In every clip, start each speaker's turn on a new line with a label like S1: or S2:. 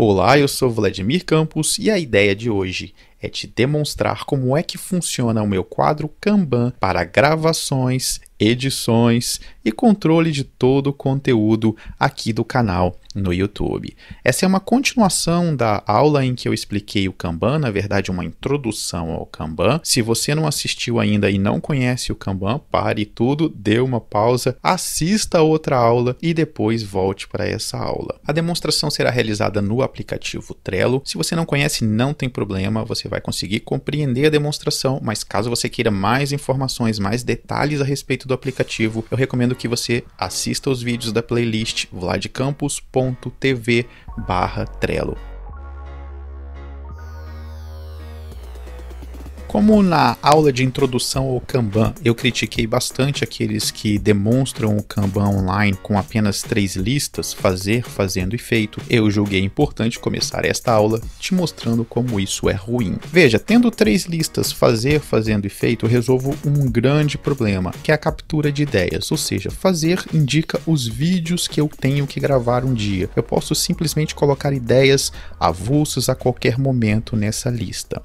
S1: Olá, eu sou Vladimir Campos e a ideia de hoje é te demonstrar como é que funciona o meu quadro Kanban para gravações, edições e controle de todo o conteúdo aqui do canal no YouTube. Essa é uma continuação da aula em que eu expliquei o Kanban, na verdade uma introdução ao Kanban. Se você não assistiu ainda e não conhece o Kanban, pare tudo, dê uma pausa, assista outra aula e depois volte para essa aula. A demonstração será realizada no aplicativo Trello. Se você não conhece, não tem problema, você vai conseguir compreender a demonstração, mas caso você queira mais informações, mais detalhes a respeito do aplicativo, eu recomendo que você assista os vídeos da playlist vladcampus.tv barra Trello. Como na aula de introdução ao Kanban eu critiquei bastante aqueles que demonstram o Kanban online com apenas três listas, fazer, fazendo e feito, eu julguei importante começar esta aula te mostrando como isso é ruim. Veja, tendo três listas, fazer, fazendo e feito, eu resolvo um grande problema, que é a captura de ideias, ou seja, fazer indica os vídeos que eu tenho que gravar um dia. Eu posso simplesmente colocar ideias avulsas a qualquer momento nessa lista.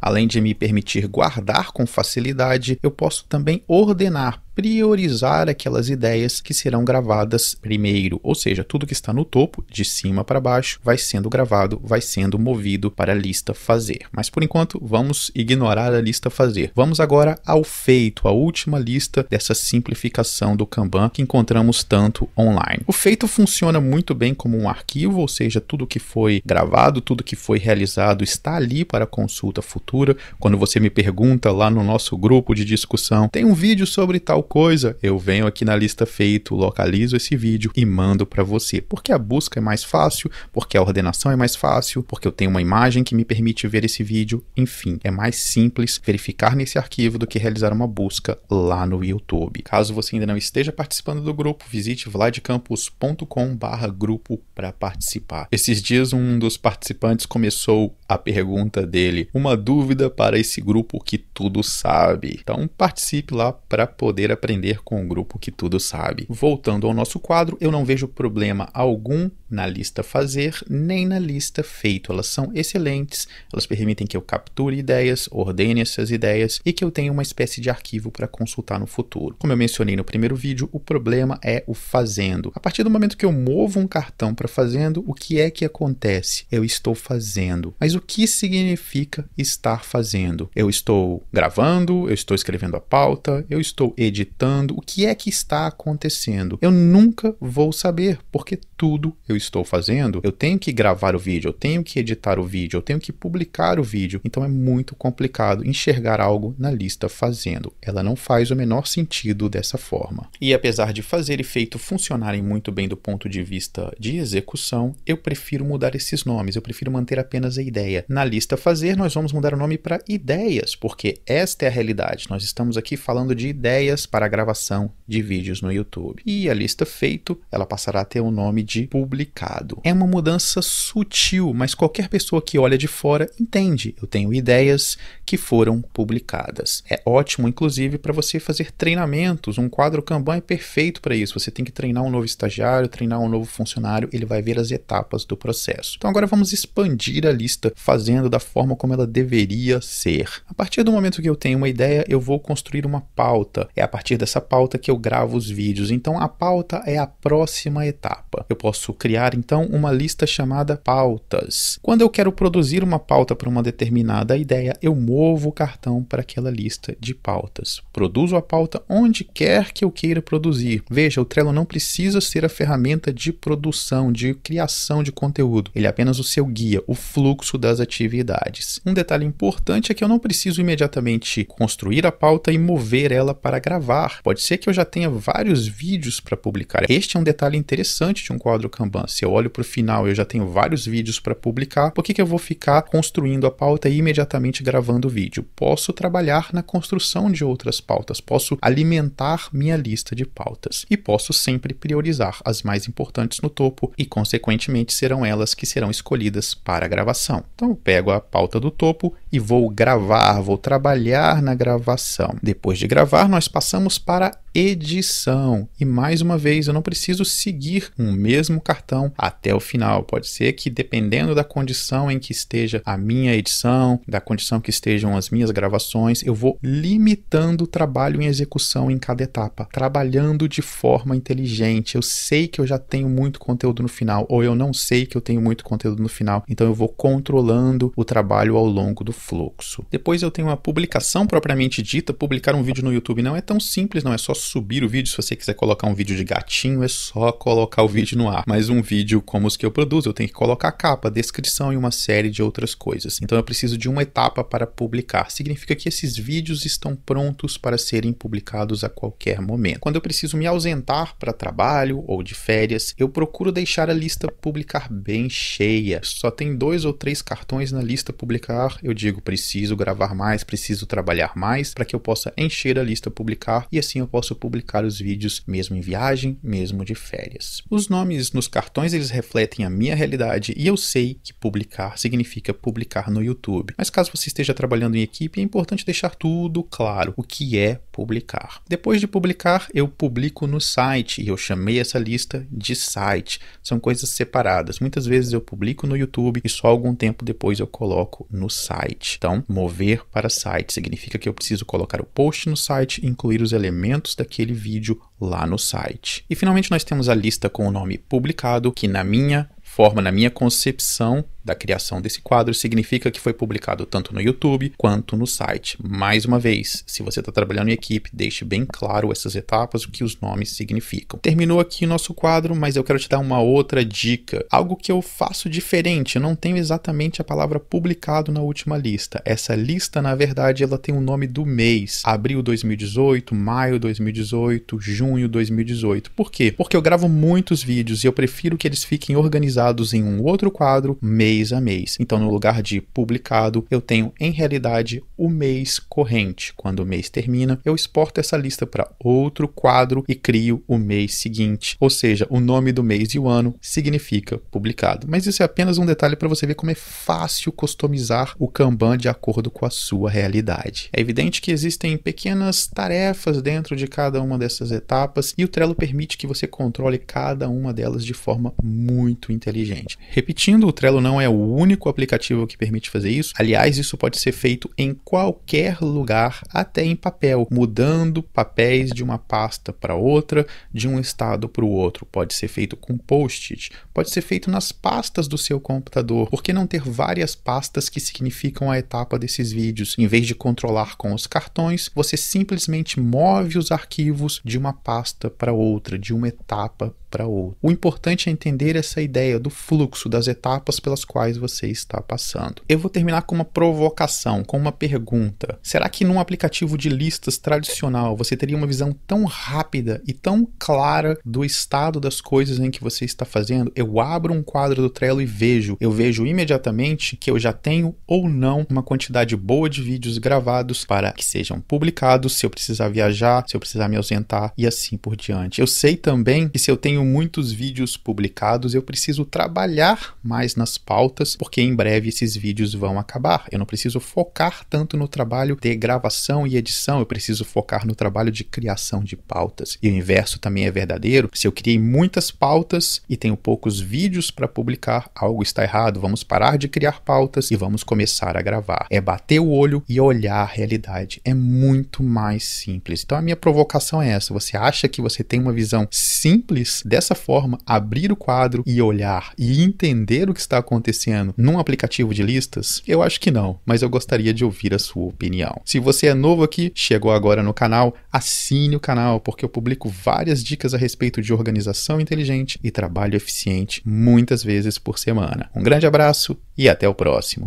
S1: Além de me permitir guardar com facilidade, eu posso também ordenar priorizar aquelas ideias que serão gravadas primeiro, ou seja, tudo que está no topo, de cima para baixo, vai sendo gravado, vai sendo movido para a lista fazer. Mas por enquanto, vamos ignorar a lista fazer. Vamos agora ao feito, a última lista dessa simplificação do Kanban que encontramos tanto online. O feito funciona muito bem como um arquivo, ou seja, tudo que foi gravado, tudo que foi realizado está ali para consulta futura. Quando você me pergunta lá no nosso grupo de discussão, tem um vídeo sobre tal coisa, eu venho aqui na lista feito, localizo esse vídeo e mando para você. Porque a busca é mais fácil, porque a ordenação é mais fácil, porque eu tenho uma imagem que me permite ver esse vídeo, enfim, é mais simples verificar nesse arquivo do que realizar uma busca lá no YouTube. Caso você ainda não esteja participando do grupo, visite vladcampus.com/grupo para participar. Esses dias um dos participantes começou a pergunta dele, uma dúvida para esse grupo que tudo sabe. Então participe lá para poder aprender com o grupo que tudo sabe. Voltando ao nosso quadro, eu não vejo problema algum na lista fazer nem na lista feito. Elas são excelentes, elas permitem que eu capture ideias, ordene essas ideias e que eu tenha uma espécie de arquivo para consultar no futuro. Como eu mencionei no primeiro vídeo, o problema é o fazendo. A partir do momento que eu movo um cartão para fazendo, o que é que acontece? Eu estou fazendo. Mas o que significa estar fazendo? Eu estou gravando, eu estou escrevendo a pauta, eu estou editando, o que é que está acontecendo? Eu nunca vou saber, porque tudo eu estou fazendo. Eu tenho que gravar o vídeo, eu tenho que editar o vídeo, eu tenho que publicar o vídeo. Então é muito complicado enxergar algo na lista fazendo. Ela não faz o menor sentido dessa forma. E apesar de fazer e feito funcionarem muito bem do ponto de vista de execução, eu prefiro mudar esses nomes, eu prefiro manter apenas a ideia ideia. Na lista fazer, nós vamos mudar o nome para ideias, porque esta é a realidade. Nós estamos aqui falando de ideias para a gravação de vídeos no YouTube. E a lista feito, ela passará a ter o nome de publicado. É uma mudança sutil, mas qualquer pessoa que olha de fora entende. Eu tenho ideias que foram publicadas. É ótimo, inclusive, para você fazer treinamentos. Um quadro Kanban é perfeito para isso. Você tem que treinar um novo estagiário, treinar um novo funcionário, ele vai ver as etapas do processo. Então agora vamos expandir a lista fazendo da forma como ela deveria ser. A partir do momento que eu tenho uma ideia, eu vou construir uma pauta. É a partir dessa pauta que eu gravo os vídeos. Então a pauta é a próxima etapa. Eu posso criar então uma lista chamada pautas. Quando eu quero produzir uma pauta para uma determinada ideia, eu movo o cartão para aquela lista de pautas. Produzo a pauta onde quer que eu queira produzir. Veja, o Trello não precisa ser a ferramenta de produção, de criação de conteúdo. Ele é apenas o seu guia, o fluxo da das atividades. Um detalhe importante é que eu não preciso imediatamente construir a pauta e mover ela para gravar. Pode ser que eu já tenha vários vídeos para publicar. Este é um detalhe interessante de um quadro Kanban. Se eu olho para o final, eu já tenho vários vídeos para publicar. Por que, que eu vou ficar construindo a pauta e imediatamente gravando o vídeo? Posso trabalhar na construção de outras pautas, posso alimentar minha lista de pautas e posso sempre priorizar as mais importantes no topo e, consequentemente, serão elas que serão escolhidas para a gravação. Então pego a pauta do topo e vou gravar, vou trabalhar na gravação. Depois de gravar, nós passamos para edição. E mais uma vez, eu não preciso seguir um mesmo cartão até o final. Pode ser que, dependendo da condição em que esteja a minha edição, da condição que estejam as minhas gravações, eu vou limitando o trabalho em execução em cada etapa, trabalhando de forma inteligente. Eu sei que eu já tenho muito conteúdo no final, ou eu não sei que eu tenho muito conteúdo no final, então eu vou controlando o trabalho ao longo do fluxo. Depois eu tenho a publicação propriamente dita. Publicar um vídeo no YouTube não é tão simples, não é só subir o vídeo. Se você quiser colocar um vídeo de gatinho, é só colocar o vídeo no ar. Mas um vídeo como os que eu produzo, eu tenho que colocar capa, descrição e uma série de outras coisas. Então eu preciso de uma etapa para publicar. Significa que esses vídeos estão prontos para serem publicados a qualquer momento. Quando eu preciso me ausentar para trabalho ou de férias, eu procuro deixar a lista publicar bem cheia. Só tem dois ou três cartões na lista publicar, eu digo digo preciso gravar mais, preciso trabalhar mais, para que eu possa encher a lista publicar e assim eu posso publicar os vídeos mesmo em viagem, mesmo de férias. Os nomes nos cartões eles refletem a minha realidade e eu sei que publicar significa publicar no YouTube. Mas caso você esteja trabalhando em equipe, é importante deixar tudo claro o que é publicar. Depois de publicar, eu publico no site e eu chamei essa lista de site. São coisas separadas. Muitas vezes eu publico no YouTube e só algum tempo depois eu coloco no site site. Então, mover para site significa que eu preciso colocar o post no site e incluir os elementos daquele vídeo lá no site. E finalmente nós temos a lista com o nome publicado, que na minha forma, na minha concepção, da criação desse quadro significa que foi publicado tanto no YouTube quanto no site. Mais uma vez, se você está trabalhando em equipe, deixe bem claro essas etapas, o que os nomes significam. Terminou aqui o nosso quadro, mas eu quero te dar uma outra dica. Algo que eu faço diferente, eu não tenho exatamente a palavra publicado na última lista. Essa lista, na verdade, ela tem o nome do mês. Abril 2018, maio 2018, junho 2018. Por quê? Porque eu gravo muitos vídeos e eu prefiro que eles fiquem organizados em um outro quadro, mês mês a mês. Então, no lugar de publicado, eu tenho em realidade o mês corrente. Quando o mês termina, eu exporto essa lista para outro quadro e crio o mês seguinte. Ou seja, o nome do mês e o ano significa publicado. Mas isso é apenas um detalhe para você ver como é fácil customizar o Kanban de acordo com a sua realidade. É evidente que existem pequenas tarefas dentro de cada uma dessas etapas e o Trello permite que você controle cada uma delas de forma muito inteligente. Repetindo, o Trello não é é o único aplicativo que permite fazer isso. Aliás, isso pode ser feito em qualquer lugar, até em papel, mudando papéis de uma pasta para outra, de um estado para o outro. Pode ser feito com post-it, pode ser feito nas pastas do seu computador. Por que não ter várias pastas que significam a etapa desses vídeos? Em vez de controlar com os cartões, você simplesmente move os arquivos de uma pasta para outra, de uma etapa para outra. O importante é entender essa ideia do fluxo das etapas pelas quais você está passando. Eu vou terminar com uma provocação, com uma pergunta. Será que num aplicativo de listas tradicional você teria uma visão tão rápida e tão clara do estado das coisas em que você está fazendo? Eu abro um quadro do Trello e vejo, eu vejo imediatamente que eu já tenho ou não uma quantidade boa de vídeos gravados para que sejam publicados, se eu precisar viajar, se eu precisar me ausentar e assim por diante. Eu sei também que se eu tenho muitos vídeos publicados, eu preciso trabalhar mais nas pautas pautas, porque em breve esses vídeos vão acabar. Eu não preciso focar tanto no trabalho de gravação e edição, eu preciso focar no trabalho de criação de pautas. E o inverso também é verdadeiro. Se eu criei muitas pautas e tenho poucos vídeos para publicar, algo está errado. Vamos parar de criar pautas e vamos começar a gravar. É bater o olho e olhar a realidade. É muito mais simples. Então a minha provocação é essa. Você acha que você tem uma visão simples dessa forma, abrir o quadro e olhar e entender o que está acontecendo? esse ano num aplicativo de listas? Eu acho que não, mas eu gostaria de ouvir a sua opinião. Se você é novo aqui, chegou agora no canal, assine o canal, porque eu publico várias dicas a respeito de organização inteligente e trabalho eficiente muitas vezes por semana. Um grande abraço e até o próximo.